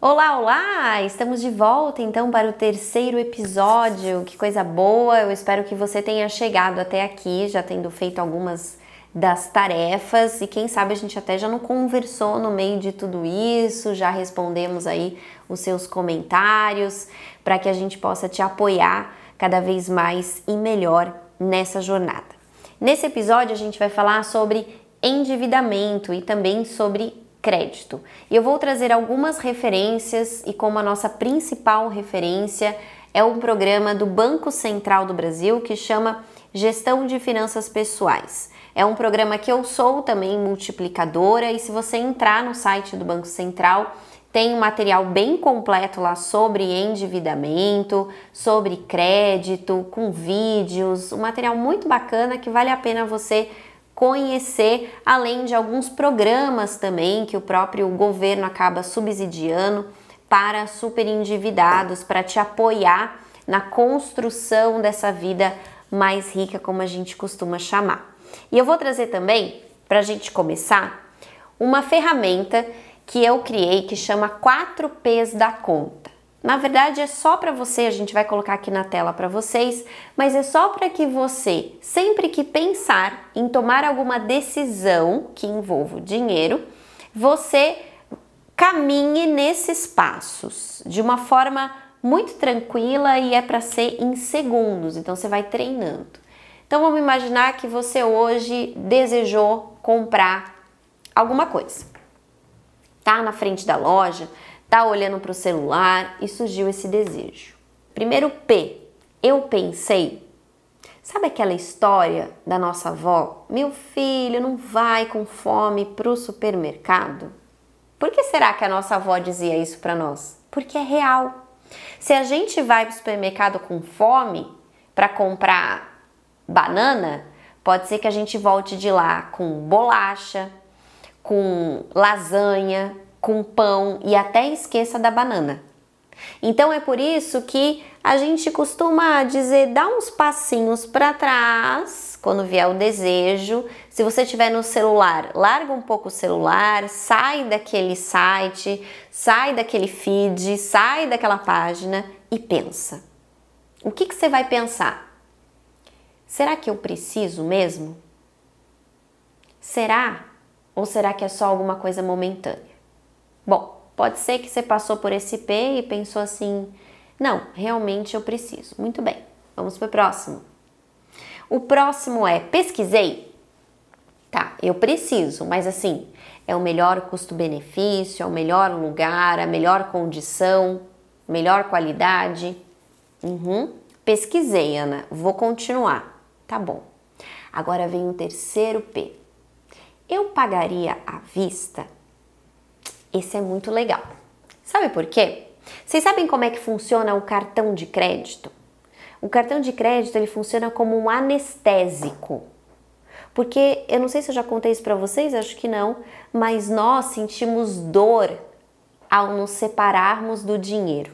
Olá, olá! Estamos de volta então para o terceiro episódio. Que coisa boa! Eu espero que você tenha chegado até aqui, já tendo feito algumas das tarefas e quem sabe a gente até já não conversou no meio de tudo isso, já respondemos aí os seus comentários para que a gente possa te apoiar cada vez mais e melhor nessa jornada. Nesse episódio a gente vai falar sobre endividamento e também sobre crédito. E eu vou trazer algumas referências e como a nossa principal referência é um programa do Banco Central do Brasil que chama Gestão de Finanças Pessoais. É um programa que eu sou também multiplicadora e se você entrar no site do Banco Central, tem um material bem completo lá sobre endividamento, sobre crédito, com vídeos, um material muito bacana que vale a pena você conhecer, além de alguns programas também que o próprio governo acaba subsidiando para superendividados, para te apoiar na construção dessa vida mais rica, como a gente costuma chamar. E eu vou trazer também, para a gente começar, uma ferramenta que eu criei que chama 4Ps da conta. Na verdade, é só para você, a gente vai colocar aqui na tela para vocês, mas é só para que você, sempre que pensar em tomar alguma decisão que envolva dinheiro, você caminhe nesses passos de uma forma muito tranquila e é para ser em segundos, então você vai treinando. Então vamos imaginar que você hoje desejou comprar alguma coisa. Tá na frente da loja, tá olhando para o celular e surgiu esse desejo. Primeiro P, eu pensei. Sabe aquela história da nossa avó? Meu filho, não vai com fome para o supermercado? Por que será que a nossa avó dizia isso para nós? Porque é real. Se a gente vai para o supermercado com fome para comprar banana, pode ser que a gente volte de lá com bolacha, com lasanha, com pão e até esqueça da banana. Então é por isso que a gente costuma dizer dá uns passinhos para trás quando vier o desejo. Se você tiver no celular, larga um pouco o celular, sai daquele site, sai daquele feed, sai daquela página e pensa. O que, que você vai pensar? Será que eu preciso mesmo? Será? Ou será que é só alguma coisa momentânea? Bom, pode ser que você passou por esse P e pensou assim: não, realmente eu preciso. Muito bem, vamos para o próximo. O próximo é pesquisei. Tá, eu preciso, mas assim, é o melhor custo-benefício, é o melhor lugar, a melhor condição, melhor qualidade. Uhum. Pesquisei, Ana, vou continuar. Tá bom. Agora vem o terceiro P. Eu pagaria à vista esse é muito legal. Sabe por quê? Vocês sabem como é que funciona o cartão de crédito? O cartão de crédito ele funciona como um anestésico. Porque eu não sei se eu já contei isso para vocês, acho que não, mas nós sentimos dor ao nos separarmos do dinheiro.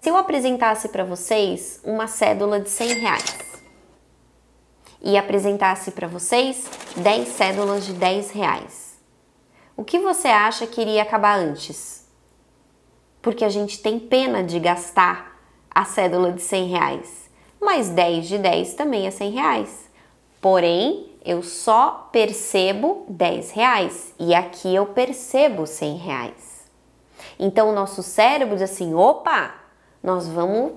Se eu apresentasse para vocês uma cédula de 100 reais e apresentasse para vocês 10 cédulas de 10 reais, o que você acha que iria acabar antes? Porque a gente tem pena de gastar a cédula de 100 reais, mas 10 de 10 também é 100 reais. Porém, eu só percebo 10 reais e aqui eu percebo 100 reais. Então o nosso cérebro diz assim: opa, nós vamos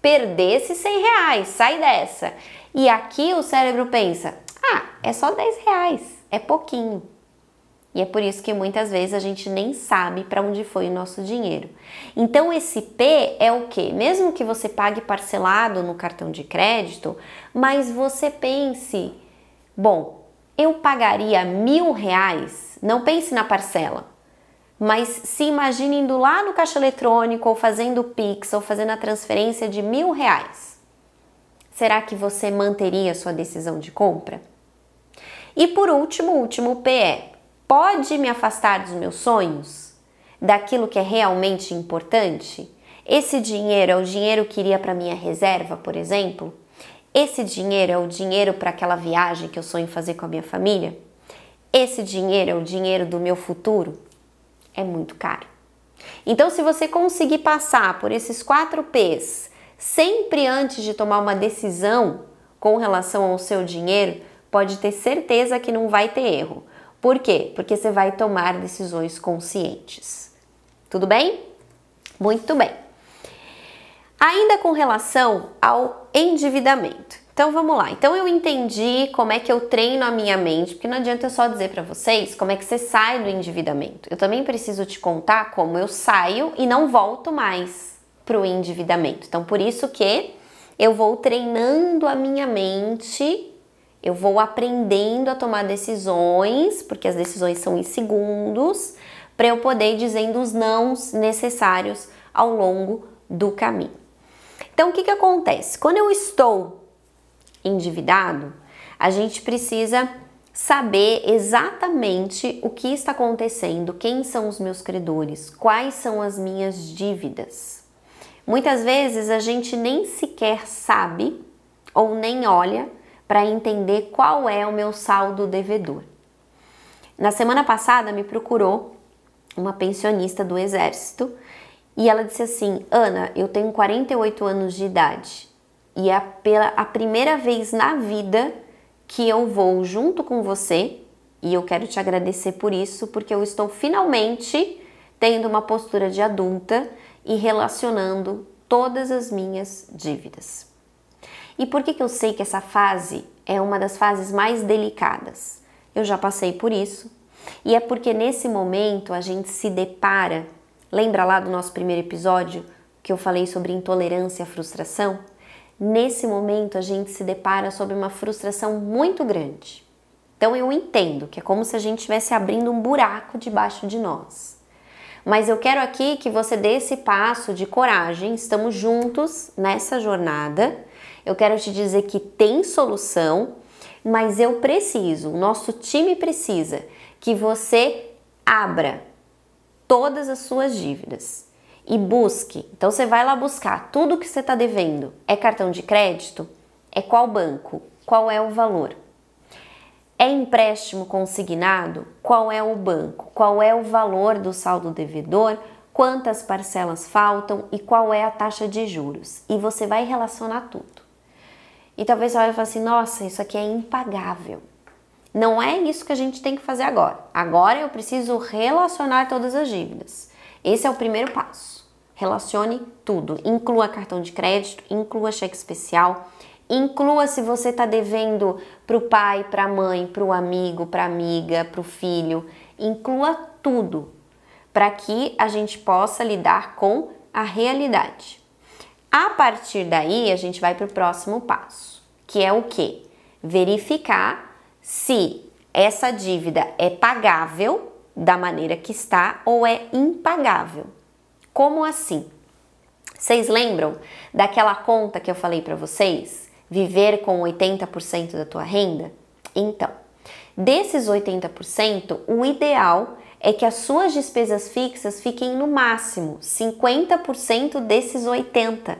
perder esses 100 reais, sai dessa. E aqui o cérebro pensa: ah, é só 10 reais, é pouquinho. E é por isso que muitas vezes a gente nem sabe para onde foi o nosso dinheiro. Então esse P é o que? Mesmo que você pague parcelado no cartão de crédito, mas você pense, bom, eu pagaria mil reais. Não pense na parcela, mas se imagine indo lá no caixa eletrônico ou fazendo o Pix ou fazendo a transferência de mil reais. Será que você manteria sua decisão de compra? E por último, o último P é pode me afastar dos meus sonhos? Daquilo que é realmente importante? Esse dinheiro é o dinheiro que iria para minha reserva, por exemplo? Esse dinheiro é o dinheiro para aquela viagem que eu sonho fazer com a minha família? Esse dinheiro é o dinheiro do meu futuro? É muito caro. Então, se você conseguir passar por esses quatro P's sempre antes de tomar uma decisão com relação ao seu dinheiro, pode ter certeza que não vai ter erro. Por quê? Porque você vai tomar decisões conscientes. Tudo bem? Muito bem. Ainda com relação ao endividamento. Então vamos lá. Então eu entendi como é que eu treino a minha mente, porque não adianta eu só dizer para vocês como é que você sai do endividamento. Eu também preciso te contar como eu saio e não volto mais para o endividamento. Então por isso que eu vou treinando a minha mente eu vou aprendendo a tomar decisões, porque as decisões são em segundos, para eu poder ir dizendo os nãos necessários ao longo do caminho. Então, o que, que acontece? Quando eu estou endividado, a gente precisa saber exatamente o que está acontecendo, quem são os meus credores, quais são as minhas dívidas. Muitas vezes a gente nem sequer sabe ou nem olha para entender qual é o meu saldo devedor. Na semana passada me procurou uma pensionista do exército e ela disse assim: Ana, eu tenho 48 anos de idade e é pela a primeira vez na vida que eu vou junto com você e eu quero te agradecer por isso, porque eu estou finalmente tendo uma postura de adulta e relacionando todas as minhas dívidas. E por que, que eu sei que essa fase é uma das fases mais delicadas? Eu já passei por isso. E é porque nesse momento a gente se depara. Lembra lá do nosso primeiro episódio que eu falei sobre intolerância à frustração? Nesse momento a gente se depara sobre uma frustração muito grande. Então eu entendo que é como se a gente estivesse abrindo um buraco debaixo de nós. Mas eu quero aqui que você dê esse passo de coragem, estamos juntos nessa jornada eu quero te dizer que tem solução, mas eu preciso, o nosso time precisa que você abra todas as suas dívidas e busque. Então você vai lá buscar tudo que você está devendo. É cartão de crédito? É qual banco? Qual é o valor? É empréstimo consignado? Qual é o banco? Qual é o valor do saldo devedor? Quantas parcelas faltam e qual é a taxa de juros? E você vai relacionar tudo. E talvez você olhe e fale assim: nossa, isso aqui é impagável. Não é isso que a gente tem que fazer agora. Agora eu preciso relacionar todas as dívidas. Esse é o primeiro passo. Relacione tudo. Inclua cartão de crédito, inclua cheque especial, inclua se você está devendo para o pai, para a mãe, para o amigo, para a amiga, para o filho. Inclua tudo para que a gente possa lidar com a realidade. A partir daí, a gente vai para o próximo passo que é o que? Verificar se essa dívida é pagável da maneira que está ou é impagável. Como assim? Vocês lembram daquela conta que eu falei para vocês? Viver com 80% da tua renda? Então, desses 80%, o ideal é que as suas despesas fixas fiquem no máximo 50% desses 80%.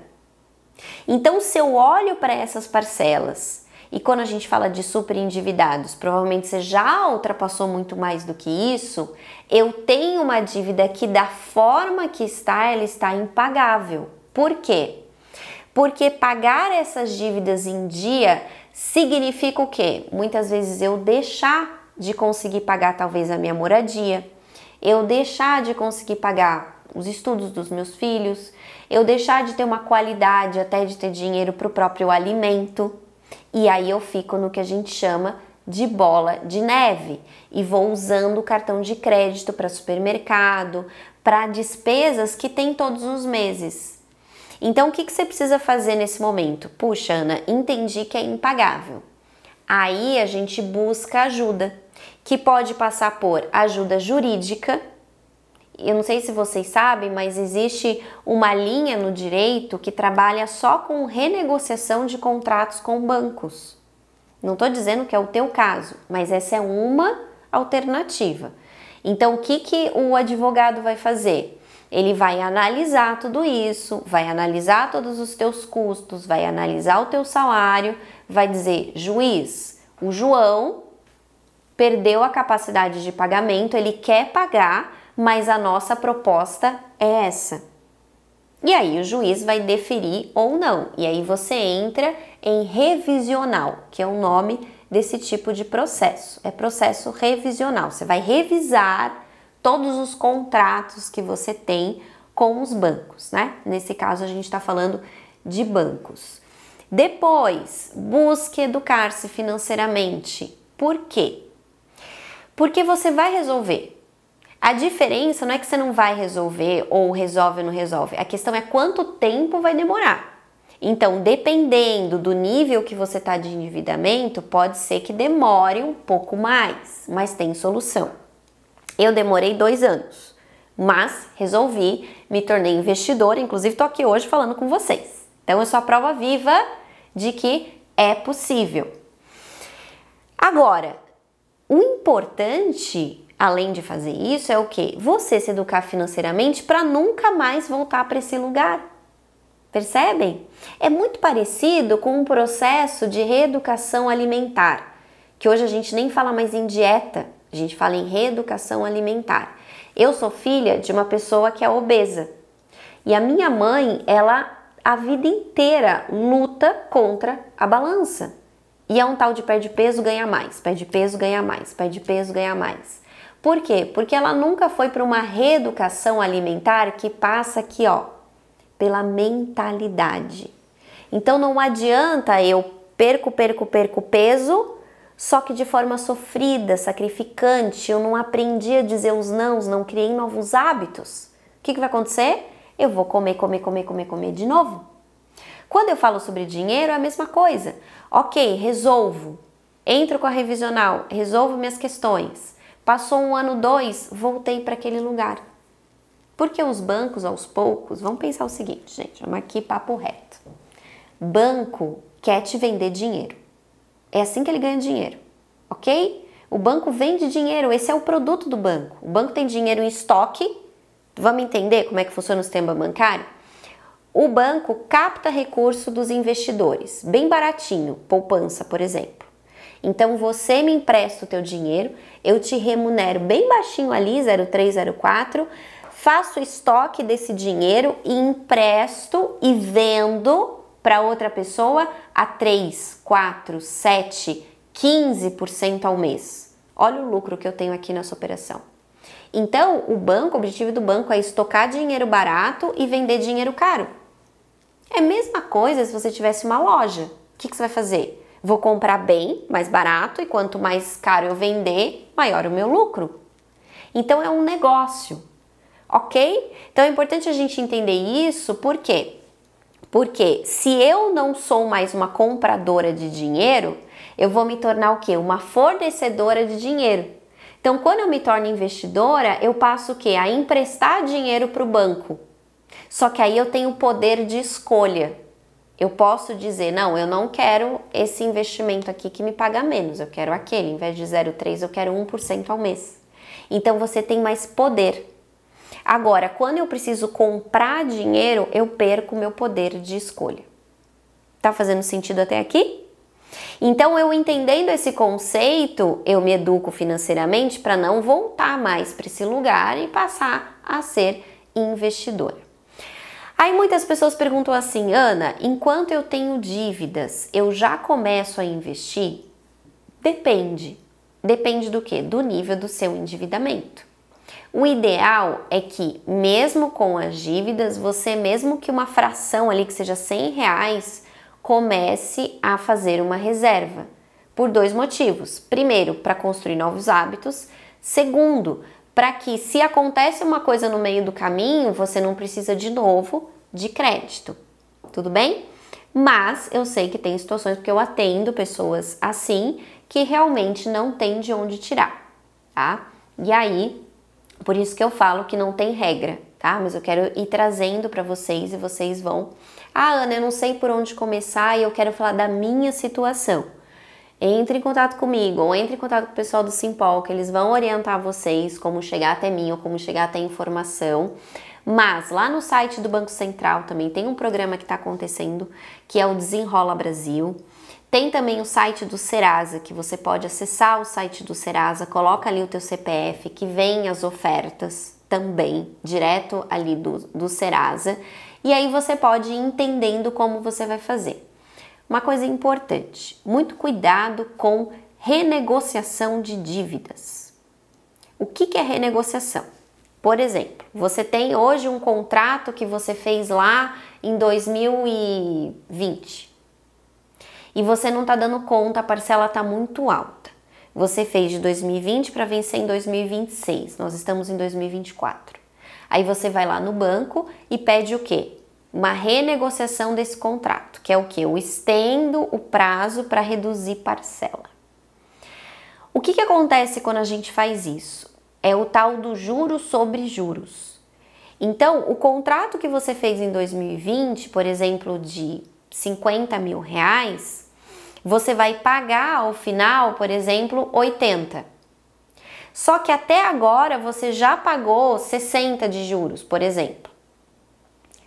Então, se eu olho para essas parcelas, e quando a gente fala de super endividados, provavelmente você já ultrapassou muito mais do que isso, eu tenho uma dívida que, da forma que está, ela está impagável. Por quê? Porque pagar essas dívidas em dia significa o quê? Muitas vezes eu deixar de conseguir pagar talvez a minha moradia, eu deixar de conseguir pagar os estudos dos meus filhos, eu deixar de ter uma qualidade até de ter dinheiro para o próprio alimento. E aí eu fico no que a gente chama de bola de neve e vou usando o cartão de crédito para supermercado, para despesas que tem todos os meses. Então, o que, que você precisa fazer nesse momento? Puxa, Ana, entendi que é impagável. Aí a gente busca ajuda, que pode passar por ajuda jurídica, eu não sei se vocês sabem, mas existe uma linha no direito que trabalha só com renegociação de contratos com bancos. Não estou dizendo que é o teu caso, mas essa é uma alternativa. Então, o que, que o advogado vai fazer? Ele vai analisar tudo isso, vai analisar todos os teus custos, vai analisar o teu salário, vai dizer, juiz, o João perdeu a capacidade de pagamento, ele quer pagar, mas a nossa proposta é essa. E aí o juiz vai deferir ou não. E aí você entra em revisional, que é o nome desse tipo de processo. É processo revisional. Você vai revisar todos os contratos que você tem com os bancos, né? Nesse caso a gente está falando de bancos. Depois, busque educar-se financeiramente. Por quê? Porque você vai resolver a diferença não é que você não vai resolver ou resolve ou não resolve. A questão é quanto tempo vai demorar. Então, dependendo do nível que você está de endividamento, pode ser que demore um pouco mais, mas tem solução. Eu demorei dois anos, mas resolvi, me tornei investidora, inclusive estou aqui hoje falando com vocês. Então, eu sou a prova viva de que é possível. Agora, o importante além de fazer isso, é o que? Você se educar financeiramente para nunca mais voltar para esse lugar. Percebem? É muito parecido com um processo de reeducação alimentar, que hoje a gente nem fala mais em dieta, a gente fala em reeducação alimentar. Eu sou filha de uma pessoa que é obesa. E a minha mãe, ela a vida inteira luta contra a balança. E é um tal de perde peso, ganha mais, perde peso, ganha mais, perde peso, ganha mais. Por quê? Porque ela nunca foi para uma reeducação alimentar que passa aqui, ó, pela mentalidade. Então não adianta eu perco, perco, perco peso, só que de forma sofrida, sacrificante, eu não aprendi a dizer os nãos, não criei novos hábitos. O que, que vai acontecer? Eu vou comer, comer, comer, comer, comer de novo. Quando eu falo sobre dinheiro, é a mesma coisa. Ok, resolvo. Entro com a revisional, resolvo minhas questões. Passou um ano, dois, voltei para aquele lugar. Porque os bancos, aos poucos, vamos pensar o seguinte, gente, vamos aqui papo reto. Banco quer te vender dinheiro. É assim que ele ganha dinheiro, ok? O banco vende dinheiro, esse é o produto do banco. O banco tem dinheiro em estoque, vamos entender como é que funciona o sistema bancário? O banco capta recurso dos investidores, bem baratinho, poupança, por exemplo. Então você me empresta o teu dinheiro, eu te remunero bem baixinho ali, 0304, faço estoque desse dinheiro e empresto e vendo para outra pessoa a 3, 4, 7, 15% ao mês. Olha o lucro que eu tenho aqui nessa operação. Então, o banco, o objetivo do banco é estocar dinheiro barato e vender dinheiro caro. É a mesma coisa se você tivesse uma loja. O que, que você vai fazer? Vou comprar bem, mais barato, e quanto mais caro eu vender, maior o meu lucro. Então é um negócio, ok? Então é importante a gente entender isso, por quê? Porque se eu não sou mais uma compradora de dinheiro, eu vou me tornar o quê? Uma fornecedora de dinheiro. Então, quando eu me torno investidora, eu passo o quê? A emprestar dinheiro para o banco. Só que aí eu tenho poder de escolha. Eu posso dizer, não, eu não quero esse investimento aqui que me paga menos, eu quero aquele, em vez de 0,3, eu quero 1% ao mês. Então você tem mais poder. Agora, quando eu preciso comprar dinheiro, eu perco meu poder de escolha. Tá fazendo sentido até aqui? Então, eu entendendo esse conceito, eu me educo financeiramente para não voltar mais para esse lugar e passar a ser investidora. Aí muitas pessoas perguntam assim, Ana, enquanto eu tenho dívidas, eu já começo a investir? Depende. Depende do que? Do nível do seu endividamento. O ideal é que, mesmo com as dívidas, você, mesmo que uma fração ali, que seja 100 reais, comece a fazer uma reserva. Por dois motivos. Primeiro, para construir novos hábitos. Segundo, para que se acontece uma coisa no meio do caminho, você não precisa de novo de crédito. Tudo bem? Mas eu sei que tem situações porque eu atendo pessoas assim que realmente não tem de onde tirar, tá? E aí, por isso que eu falo que não tem regra, tá? Mas eu quero ir trazendo para vocês e vocês vão. Ah, Ana, eu não sei por onde começar e eu quero falar da minha situação entre em contato comigo ou entre em contato com o pessoal do Simpol, que eles vão orientar vocês como chegar até mim ou como chegar até a informação. Mas lá no site do Banco Central também tem um programa que está acontecendo, que é o Desenrola Brasil. Tem também o site do Serasa, que você pode acessar o site do Serasa, coloca ali o teu CPF, que vem as ofertas também, direto ali do, do Serasa. E aí você pode ir entendendo como você vai fazer. Uma coisa importante: muito cuidado com renegociação de dívidas. O que, é renegociação? Por exemplo, você tem hoje um contrato que você fez lá em 2020 e você não está dando conta, a parcela está muito alta. Você fez de 2020 para vencer em 2026, nós estamos em 2024. Aí você vai lá no banco e pede o quê? uma renegociação desse contrato, que é o que? Eu estendo o prazo para reduzir parcela. O que, que acontece quando a gente faz isso? É o tal do juros sobre juros. Então, o contrato que você fez em 2020, por exemplo, de 50 mil reais, você vai pagar ao final, por exemplo, 80. Só que até agora você já pagou 60 de juros, por exemplo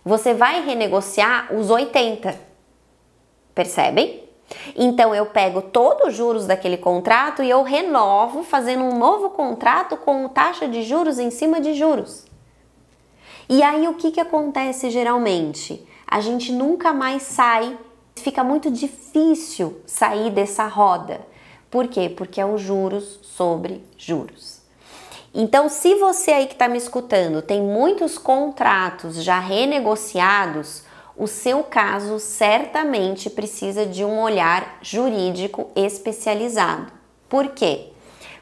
você vai renegociar os 80. Percebem? Então eu pego todos os juros daquele contrato e eu renovo fazendo um novo contrato com taxa de juros em cima de juros. E aí o que, que acontece geralmente? A gente nunca mais sai, fica muito difícil sair dessa roda. Por quê? Porque é os juros sobre juros. Então, se você aí que está me escutando tem muitos contratos já renegociados, o seu caso certamente precisa de um olhar jurídico especializado. Por quê?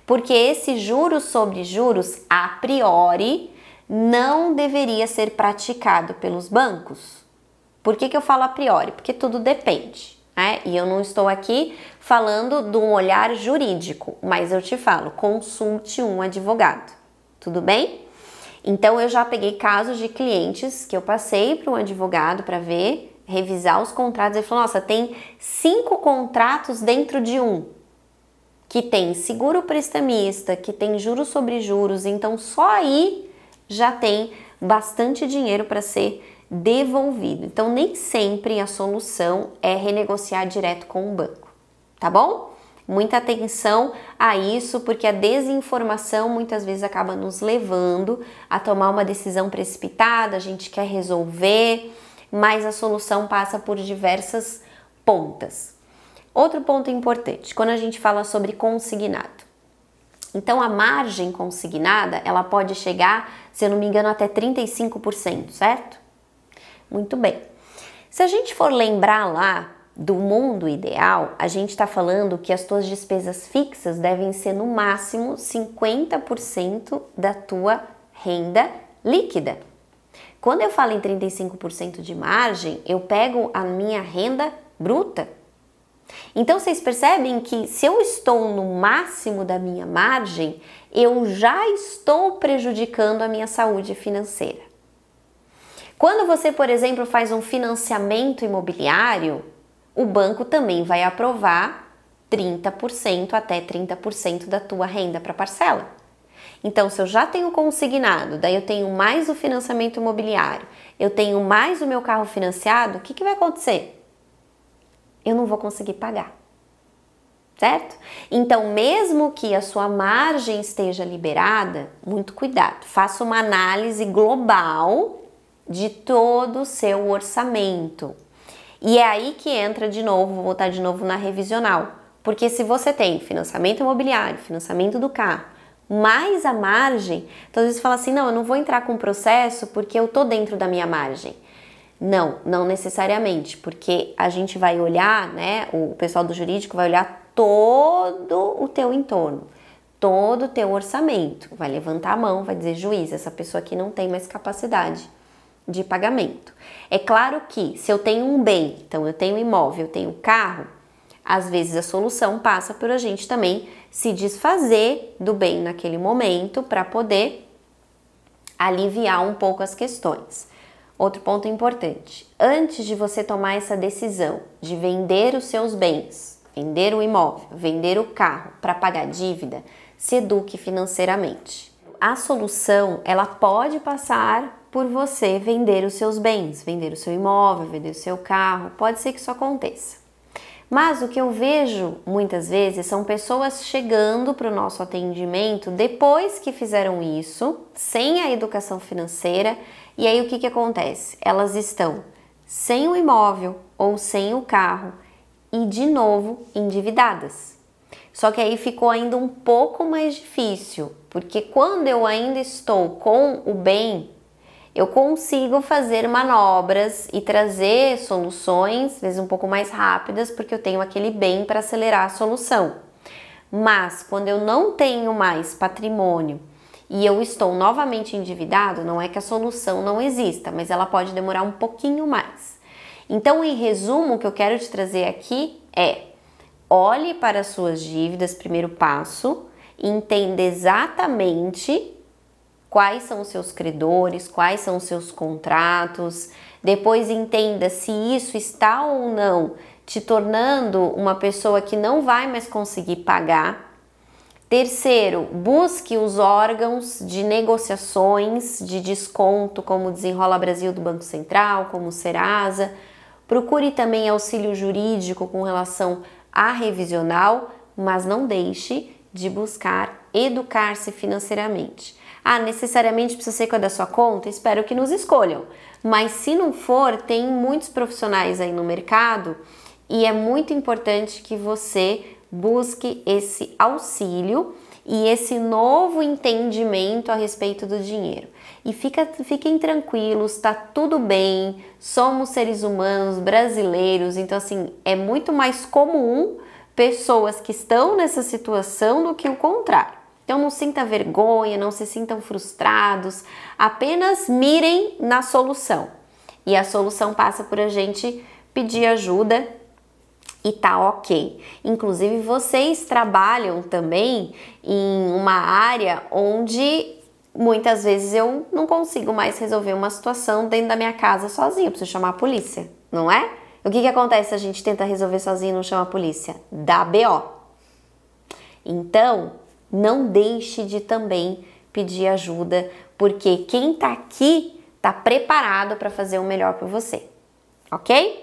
Porque esse juros sobre juros, a priori, não deveria ser praticado pelos bancos. Por que, que eu falo a priori? Porque tudo depende. Né? E eu não estou aqui falando de um olhar jurídico, mas eu te falo, consulte um advogado, tudo bem? Então eu já peguei casos de clientes que eu passei para um advogado para ver, revisar os contratos e falou: nossa, tem cinco contratos dentro de um que tem seguro prestamista, que tem juros sobre juros, então só aí já tem bastante dinheiro para ser devolvido. Então nem sempre a solução é renegociar direto com o banco tá bom? Muita atenção a isso, porque a desinformação muitas vezes acaba nos levando a tomar uma decisão precipitada, a gente quer resolver, mas a solução passa por diversas pontas. Outro ponto importante, quando a gente fala sobre consignado. Então a margem consignada, ela pode chegar, se eu não me engano, até 35%, certo? Muito bem. Se a gente for lembrar lá do mundo ideal, a gente está falando que as tuas despesas fixas devem ser no máximo 50% da tua renda líquida. Quando eu falo em 35% de margem, eu pego a minha renda bruta. Então vocês percebem que se eu estou no máximo da minha margem, eu já estou prejudicando a minha saúde financeira. Quando você, por exemplo, faz um financiamento imobiliário, o banco também vai aprovar 30% até 30% da tua renda para parcela. Então, se eu já tenho consignado, daí eu tenho mais o financiamento imobiliário, eu tenho mais o meu carro financiado, o que, que vai acontecer? Eu não vou conseguir pagar. Certo? Então, mesmo que a sua margem esteja liberada, muito cuidado. Faça uma análise global de todo o seu orçamento e é aí que entra de novo, vou voltar de novo na revisional. Porque se você tem financiamento imobiliário, financiamento do carro, mais a margem, então às vezes fala assim: não, eu não vou entrar com processo porque eu tô dentro da minha margem. Não, não necessariamente, porque a gente vai olhar, né? O pessoal do jurídico vai olhar todo o teu entorno, todo o teu orçamento. Vai levantar a mão, vai dizer, juiz, essa pessoa aqui não tem mais capacidade de pagamento. É claro que se eu tenho um bem, então eu tenho imóvel, eu tenho carro, às vezes a solução passa por a gente também se desfazer do bem naquele momento para poder aliviar um pouco as questões. Outro ponto importante: antes de você tomar essa decisão de vender os seus bens, vender o imóvel, vender o carro para pagar dívida, se eduque financeiramente. A solução ela pode passar por você vender os seus bens, vender o seu imóvel, vender o seu carro. Pode ser que isso aconteça. Mas o que eu vejo muitas vezes são pessoas chegando para o nosso atendimento depois que fizeram isso, sem a educação financeira, e aí o que, que acontece? Elas estão sem o imóvel ou sem o carro e de novo endividadas. Só que aí ficou ainda um pouco mais difícil, porque quando eu ainda estou com o bem eu consigo fazer manobras e trazer soluções, às vezes um pouco mais rápidas, porque eu tenho aquele bem para acelerar a solução. Mas quando eu não tenho mais patrimônio e eu estou novamente endividado, não é que a solução não exista, mas ela pode demorar um pouquinho mais. Então, em resumo, o que eu quero te trazer aqui é: olhe para suas dívidas, primeiro passo, entenda exatamente quais são os seus credores, quais são os seus contratos. Depois entenda se isso está ou não te tornando uma pessoa que não vai mais conseguir pagar. Terceiro, busque os órgãos de negociações de desconto, como Desenrola Brasil do Banco Central, como Serasa. Procure também auxílio jurídico com relação à revisional, mas não deixe de buscar educar-se financeiramente. Ah, necessariamente precisa ser com a da sua conta? Espero que nos escolham. Mas se não for, tem muitos profissionais aí no mercado e é muito importante que você busque esse auxílio e esse novo entendimento a respeito do dinheiro. E fica, fiquem tranquilos, tá tudo bem, somos seres humanos brasileiros, então assim, é muito mais comum pessoas que estão nessa situação do que o contrário. Então não sinta vergonha, não se sintam frustrados, apenas mirem na solução. E a solução passa por a gente pedir ajuda e tá ok. Inclusive, vocês trabalham também em uma área onde muitas vezes eu não consigo mais resolver uma situação dentro da minha casa sozinha, preciso chamar a polícia, não é? O que, que acontece se a gente tenta resolver sozinho e não chama a polícia? Dá BO. Então, não deixe de também pedir ajuda, porque quem está aqui está preparado para fazer o melhor para você, ok?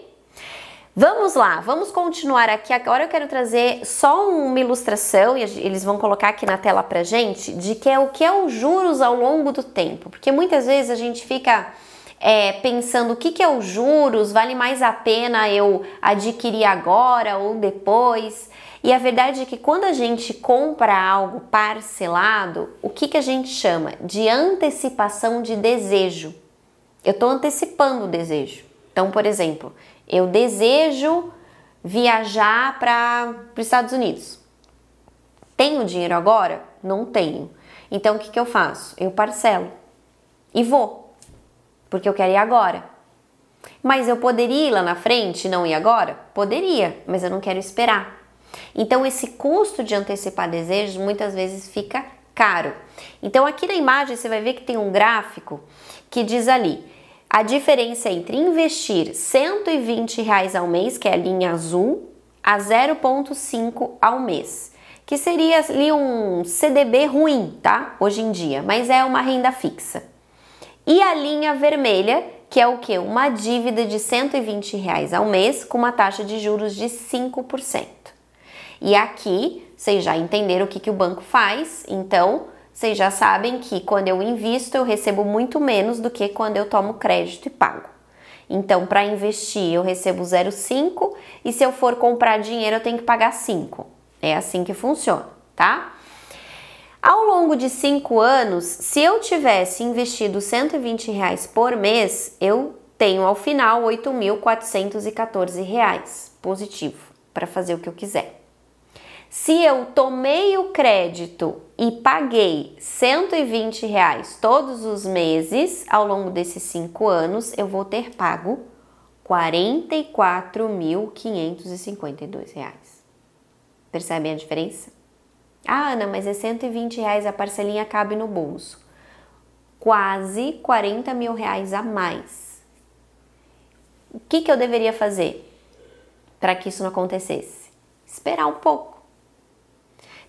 Vamos lá, vamos continuar aqui. Agora eu quero trazer só uma ilustração, e eles vão colocar aqui na tela pra gente, de que é o que é os juros ao longo do tempo. Porque muitas vezes a gente fica é, pensando o que, que é os juros, vale mais a pena eu adquirir agora ou depois. E a verdade é que quando a gente compra algo parcelado, o que, que a gente chama de antecipação de desejo. Eu estou antecipando o desejo. Então, por exemplo, eu desejo viajar para os Estados Unidos. Tenho dinheiro agora? Não tenho. Então, o que, que eu faço? Eu parcelo e vou, porque eu quero ir agora. Mas eu poderia ir lá na frente e não ir agora? Poderia, mas eu não quero esperar. Então, esse custo de antecipar desejos muitas vezes fica caro. Então, aqui na imagem você vai ver que tem um gráfico que diz ali a diferença entre investir 120 reais ao mês, que é a linha azul, a 0,5 ao mês, que seria ali um CDB ruim, tá? Hoje em dia, mas é uma renda fixa. E a linha vermelha, que é o que? Uma dívida de 120 reais ao mês com uma taxa de juros de 5%. E aqui vocês já entenderam o que, que o banco faz, então vocês já sabem que quando eu invisto eu recebo muito menos do que quando eu tomo crédito e pago. Então, para investir, eu recebo 0,5 e se eu for comprar dinheiro, eu tenho que pagar 5. É assim que funciona, tá? Ao longo de 5 anos, se eu tivesse investido 120 reais por mês, eu tenho ao final 8.414 reais positivo para fazer o que eu quiser. Se eu tomei o crédito e paguei 120 reais todos os meses ao longo desses cinco anos, eu vou ter pago 44.552 reais. Percebem a diferença? Ah, Ana, mas é 120 reais a parcelinha cabe no bolso. Quase 40 mil reais a mais. O que, que eu deveria fazer para que isso não acontecesse? Esperar um pouco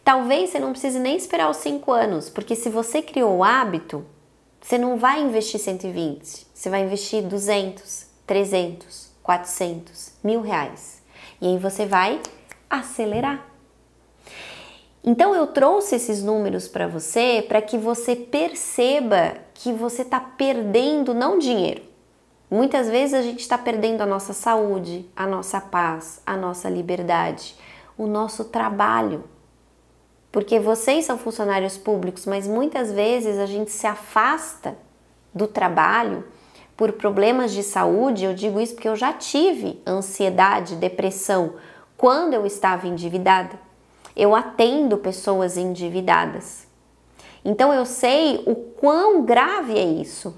Talvez você não precise nem esperar os 5 anos, porque se você criou o hábito, você não vai investir 120, você vai investir 200, 300, 400, mil reais. E aí você vai acelerar. Então eu trouxe esses números para você para que você perceba que você está perdendo não dinheiro. Muitas vezes a gente está perdendo a nossa saúde, a nossa paz, a nossa liberdade, o nosso trabalho porque vocês são funcionários públicos, mas muitas vezes a gente se afasta do trabalho por problemas de saúde. Eu digo isso porque eu já tive ansiedade, depressão quando eu estava endividada. Eu atendo pessoas endividadas. Então eu sei o quão grave é isso.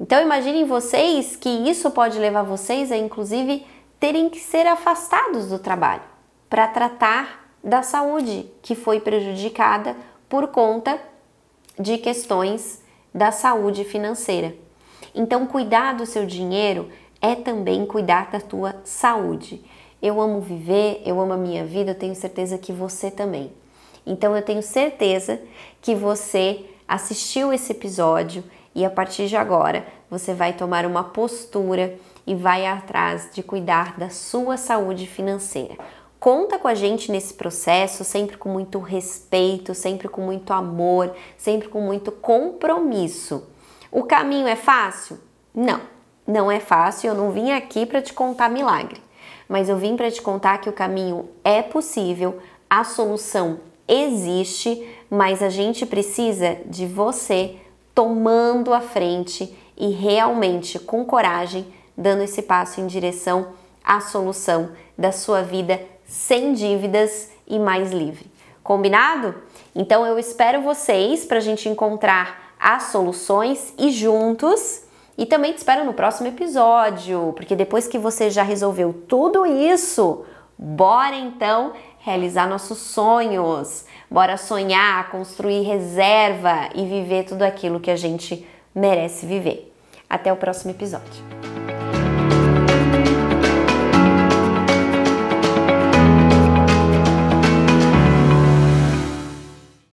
Então imaginem vocês que isso pode levar vocês a inclusive terem que ser afastados do trabalho para tratar da saúde, que foi prejudicada por conta de questões da saúde financeira. Então, cuidar do seu dinheiro é também cuidar da tua saúde. Eu amo viver, eu amo a minha vida, eu tenho certeza que você também. Então, eu tenho certeza que você assistiu esse episódio e a partir de agora você vai tomar uma postura e vai atrás de cuidar da sua saúde financeira. Conta com a gente nesse processo, sempre com muito respeito, sempre com muito amor, sempre com muito compromisso. O caminho é fácil? Não, não é fácil. Eu não vim aqui para te contar milagre, mas eu vim para te contar que o caminho é possível, a solução existe, mas a gente precisa de você tomando a frente e realmente com coragem dando esse passo em direção à solução da sua vida sem dívidas e mais livre. Combinado? Então eu espero vocês para a gente encontrar as soluções e juntos. E também te espero no próximo episódio, porque depois que você já resolveu tudo isso, bora então realizar nossos sonhos. Bora sonhar, construir reserva e viver tudo aquilo que a gente merece viver. Até o próximo episódio.